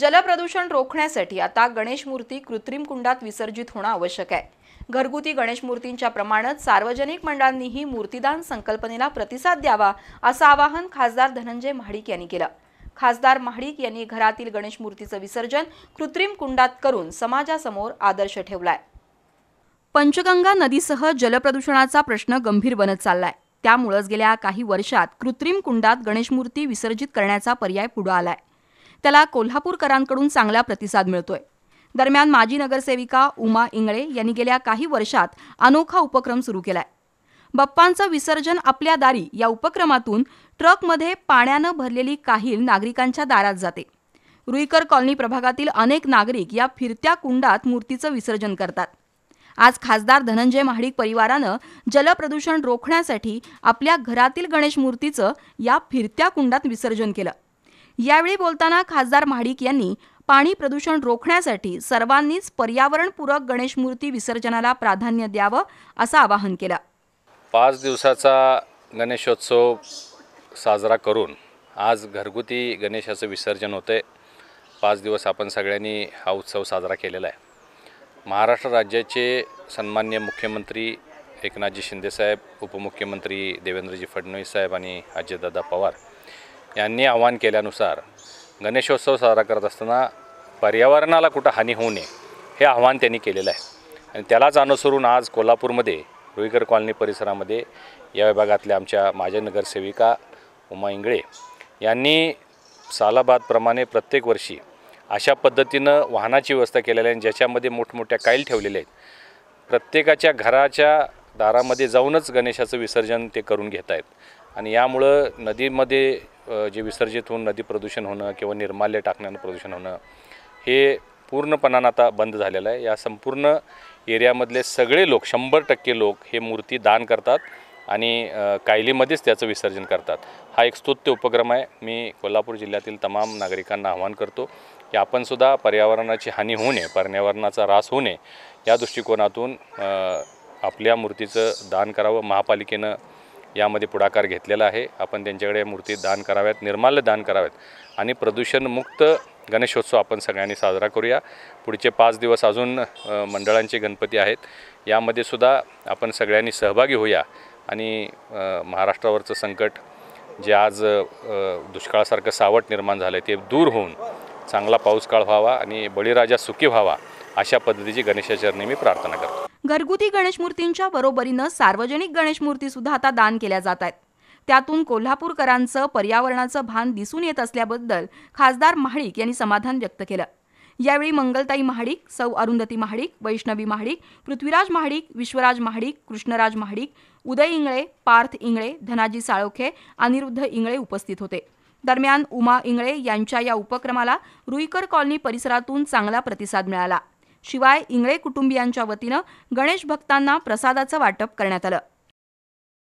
जलप्रदूषण रोखण्यासाठी आता गणेश मूर्ती कृत्रिम कुंडात विसर्जित होणं आवश्यक आहे घरगुती गणेश मूर्तींच्या प्रमाणात सार्वजनिक मंडळांनीही मूर्तीदान संकल्पनेला प्रतिसाद द्यावा असं आवाहन खासदार धनंजय महाडिक यांनी केलं खासदार महाडिक यांनी घरातील गणेश मूर्तीचं विसर्जन कृत्रिम कुंडात करून समाजासमोर आदर्श ठेवलाय पंचगंगा नदीसह जलप्रदूषणाचा प्रश्न गंभीर बनत चाललाय त्यामुळेच गेल्या काही वर्षात कृत्रिम कुंडात गणेशमूर्ती विसर्जित करण्याचा पर्याय पुढे आलाय त्याला कोल्हापूरकरांकडून चांगला प्रतिसाद मिळतोय दरम्यान माजी नगरसेविका उमा इंगळे यांनी गेल्या काही वर्षात अनोखा उपक्रम सुरू केलाय बप्पांचं विसर्जन आपल्या दारी या उपक्रमातून ट्रकमध्ये पाण्यानं भरलेली काही नागरिकांच्या दारात जाते रुईकर कॉलनी प्रभागातील अनेक नागरिक या फिरत्या कुंडात मूर्तीचं विसर्जन करतात आज खासदार धनंजय महाडिक परिवारानं जलप्रदूषण रोखण्यासाठी आपल्या घरातील गणेश मूर्तीचं या फिरत्या कुंडात विसर्जन केलं यावेळी बोलताना खासदार महाडिक यांनी पाणी प्रदूषण रोखण्यासाठी सर्वांनीच पर्यावरणपूरक गणेश मूर्ती विसर्जनाला प्राधान्य द्यावं असं आवाहन केलं पाच दिवसाचा गणेशोत्सव साजरा करून आज घरगुती गणेशाचं विसर्जन होते पाच दिवस आपण सगळ्यांनी हा उत्सव साजरा केलेला आहे महाराष्ट्र राज्याचे सन्मान्य मुख्यमंत्री एकनाथजी शिंदेसाहेब उपमुख्यमंत्री देवेंद्रजी फडणवीस साहेब आणि अजयदादा पवार यांनी आवाहन केल्यानुसार गणेशोत्सव साजरा करत असताना पर्यावरणाला कुठं हानी होऊ नये हे आव्हान त्यांनी केलेलं आहे आणि त्यालाच अनुसरून आज कोल्हापूरमध्ये रुईकर कॉलनी परिसरामध्ये या विभागातल्या आमच्या माझ्या नगरसेविका उमा इंगळे यांनी सालाबादप्रमाणे प्रत्येक वर्षी अशा पद्धतीनं वाहनाची व्यवस्था केलेली आहे ज्याच्यामध्ये मोठमोठ्या काईल ठेवलेल्या आहेत प्रत्येकाच्या घराच्या दारामध्ये जाऊनच गणेशाचं विसर्जन ते करून घेत आहेत आणि यामुळं नदीमध्ये जे विसर्जित होऊन नदी प्रदूषण होणं किंवा निर्माल्य टाकण्यानं प्रदूषण होणं हे पूर्णपणानं आता बंद झालेलं आहे या संपूर्ण एरियामधले सगळे लोक शंभर टक्के लोक हे मूर्ती दान करतात आणि कायलीमध्येच त्याचं विसर्जन करतात हा एक स्तुत्य उपक्रम आहे मी कोल्हापूर जिल्ह्यातील तमाम नागरिकांना आवाहन करतो की आपणसुद्धा पर्यावरणाची हानी होऊ नये पर्यावरणाचा ऱ्हास होऊ नये या दृष्टिकोनातून आपल्या मूर्तीचं दान करावं महापालिकेनं यामध्ये पुढाकार घेतलेला आहे आपण त्यांच्याकडे मूर्ती दान कराव्यात निर्माल्य दान कराव्यात आणि प्रदूषणमुक्त गणेशोत्सव आपण सगळ्यांनी साजरा करूया पुढचे पाच दिवस अजून मंडळांचे गणपती आहेत यामध्ये सुद्धा आपण सगळ्यांनी सहभागी होऊया आणि महाराष्ट्रावरचं संकट जे आज दुष्काळासारखं सावट निर्माण झालं आहे ते दूर होऊन चांगला पाऊस काळ व्हावा आणि बळीराजा सुखी व्हावा अशा पद्धतीची गणेशाचरणी मी प्रार्थना करतो घरगुती गणेशमूर्तींच्या बरोबरीनं सार्वजनिक गणेशमूर्ती सुद्धा आता दान केल्या जात आहेत त्यातून कोल्हापूरकरांचं पर्यावरणाचं भान दिसून येत असल्याबद्दल खासदार महाडिक यांनी समाधान व्यक्त केलं यावेळी मंगलताई महाडिक सौ अरुंधती महाडिक वैष्णवी महाडिक पृथ्वीराज महाडिक विश्वराज महाडिक कृष्णराज महाडिक उदय इंगळे पार्थ इंगळे धनाजी साळोखे अनिरुद्ध इंगळे उपस्थित होते दरम्यान उमा इंगळे यांच्या या उपक्रमाला रुईकर कॉलनी परिसरातून चांगला प्रतिसाद मिळाला शिवाय इंगळे कुटुंबियांच्या वतीनं गणेश भक्तांना प्रसादाचं वाटप करण्यात आलं